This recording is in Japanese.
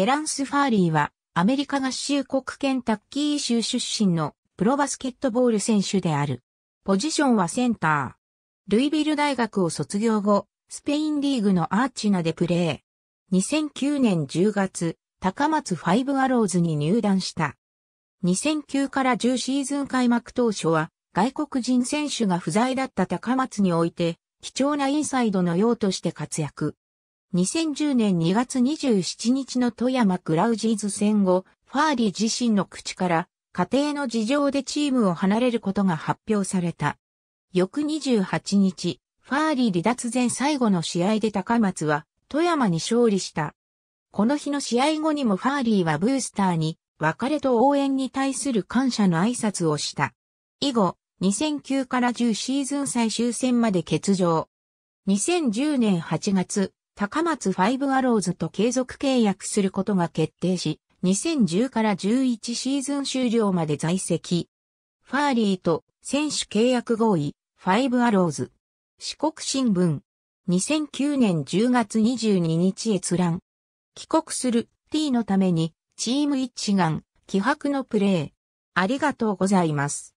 テランス・ファーリーは、アメリカ合衆国ケンタッキー州出身のプロバスケットボール選手である。ポジションはセンター。ルイビル大学を卒業後、スペインリーグのアーチナでプレー。2009年10月、高松ファイブアローズに入団した。2009から10シーズン開幕当初は、外国人選手が不在だった高松において、貴重なインサイドの用として活躍。2010年2月27日の富山クラウジーズ戦後、ファーリー自身の口から、家庭の事情でチームを離れることが発表された。翌28日、ファーリー離脱前最後の試合で高松は、富山に勝利した。この日の試合後にもファーリーはブースターに、別れと応援に対する感謝の挨拶をした。以後、2009から10シーズン最終戦まで欠場。2010年8月、高松ファイブアローズと継続契約することが決定し、2010から11シーズン終了まで在籍。ファーリーと選手契約合意、ファイブアローズ。四国新聞。2009年10月22日閲覧。帰国する T のためにチーム一致願、気迫のプレー。ありがとうございます。